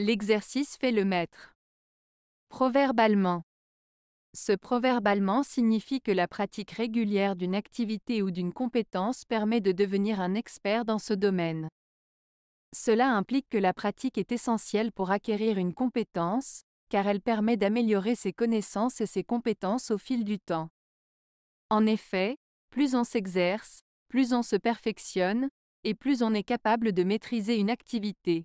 L'exercice fait le maître. Proverbalement Ce proverbe allemand signifie que la pratique régulière d'une activité ou d'une compétence permet de devenir un expert dans ce domaine. Cela implique que la pratique est essentielle pour acquérir une compétence, car elle permet d'améliorer ses connaissances et ses compétences au fil du temps. En effet, plus on s'exerce, plus on se perfectionne, et plus on est capable de maîtriser une activité.